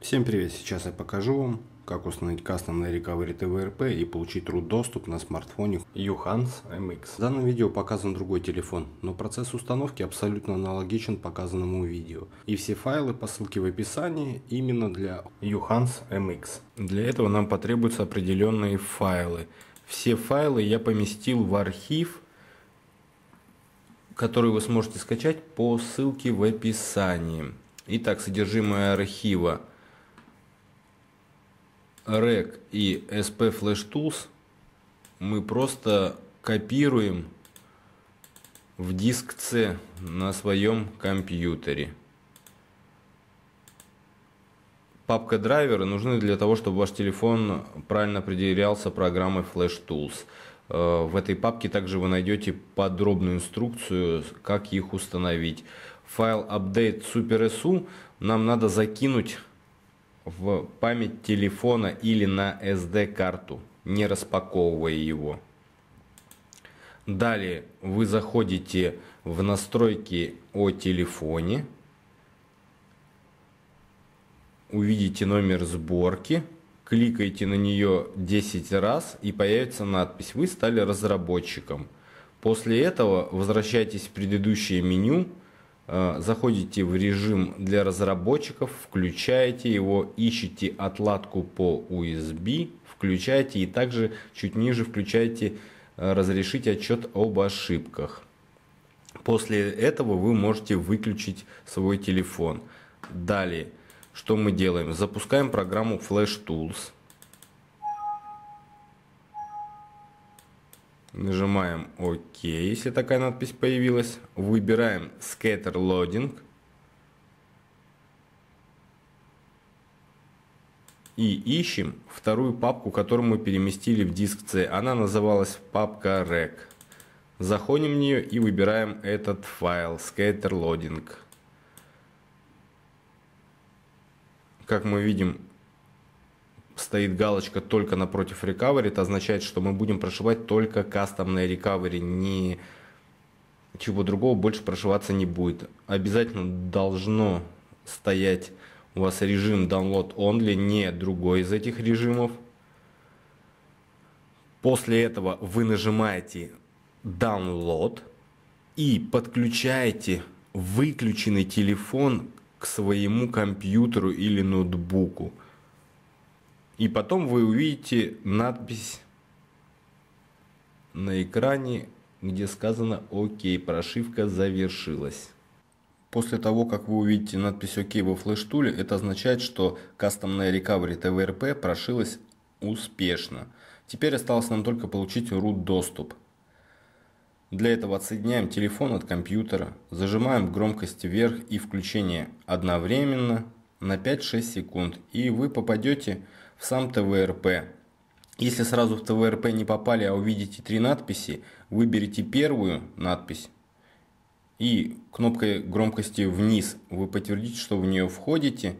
Всем привет! Сейчас я покажу вам, как установить кастомный на Recovery TVRP и получить root доступ на смартфоне Yuhans MX. В данном видео показан другой телефон, но процесс установки абсолютно аналогичен показанному видео. И все файлы по ссылке в описании именно для Yuhans MX. Для этого нам потребуются определенные файлы. Все файлы я поместил в архив, который вы сможете скачать по ссылке в описании. Итак, содержимое архива Рек и sp flash tools мы просто копируем в диск C на своем компьютере. Папка драйверы нужны для того, чтобы ваш телефон правильно определялся программой Flash Tools. Э, в этой папке также вы найдете подробную инструкцию, как их установить. Файл update super.su нам надо закинуть в память телефона или на SD-карту, не распаковывая его. Далее вы заходите в настройки о телефоне, увидите номер сборки, кликаете на нее 10 раз и появится надпись «Вы стали разработчиком». После этого возвращайтесь в предыдущее меню – Э, заходите в режим для разработчиков, включаете его, ищите отладку по USB, включаете и также чуть ниже включаете э, разрешить отчет об ошибках. После этого вы можете выключить свой телефон. Далее, что мы делаем? Запускаем программу Flash Tools. Нажимаем ОК, если такая надпись появилась. Выбираем Scatter Loading. И ищем вторую папку, которую мы переместили в диск C. Она называлась папка Rec. Заходим в нее и выбираем этот файл Scatter Loading. Как мы видим, стоит галочка только напротив recovery, это означает, что мы будем прошивать только кастомные recovery, ни чего другого больше прошиваться не будет. Обязательно должно стоять у вас режим download only, не другой из этих режимов. После этого вы нажимаете download и подключаете выключенный телефон к своему компьютеру или ноутбуку – и потом вы увидите надпись на экране, где сказано "ОК", прошивка завершилась». После того, как вы увидите надпись «Ок» во флеш-туле, это означает, что кастомная Recovery ТВРП прошилась успешно. Теперь осталось нам только получить root доступ. Для этого отсоединяем телефон от компьютера, зажимаем громкость вверх и включение одновременно на 5-6 секунд, и вы попадете в в сам ТВРП. Если сразу в ТВРП не попали, а увидите три надписи, выберите первую надпись и кнопкой громкости вниз вы подтвердите, что в нее входите,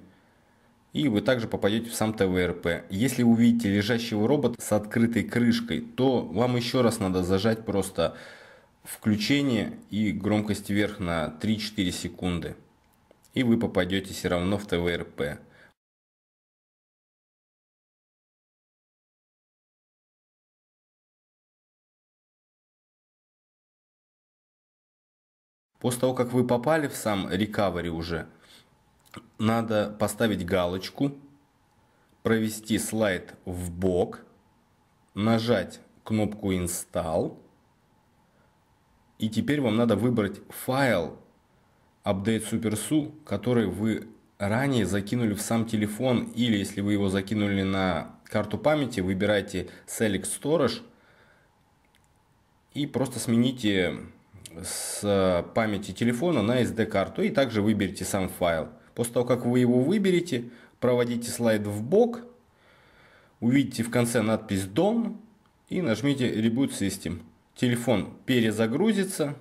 и вы также попадете в сам ТВРП. Если увидите лежащего робота с открытой крышкой, то вам еще раз надо зажать просто включение и громкость вверх на 3-4 секунды. И вы попадете все равно в ТВРП. После того, как вы попали в сам рекавери уже, надо поставить галочку, провести слайд в бок, нажать кнопку Install, и теперь вам надо выбрать файл Update SuperSU, который вы ранее закинули в сам телефон, или если вы его закинули на карту памяти, выбирайте Select Storage и просто смените с э, памяти телефона на SD-карту и также выберите сам файл. После того, как вы его выберете, проводите слайд в бок, увидите в конце надпись дом и нажмите Reboot System. Телефон перезагрузится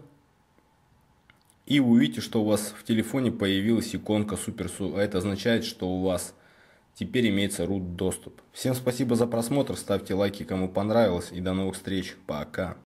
и увидите, что у вас в телефоне появилась иконка SuperSU. А это означает, что у вас теперь имеется root доступ. Всем спасибо за просмотр, ставьте лайки, кому понравилось и до новых встреч. Пока.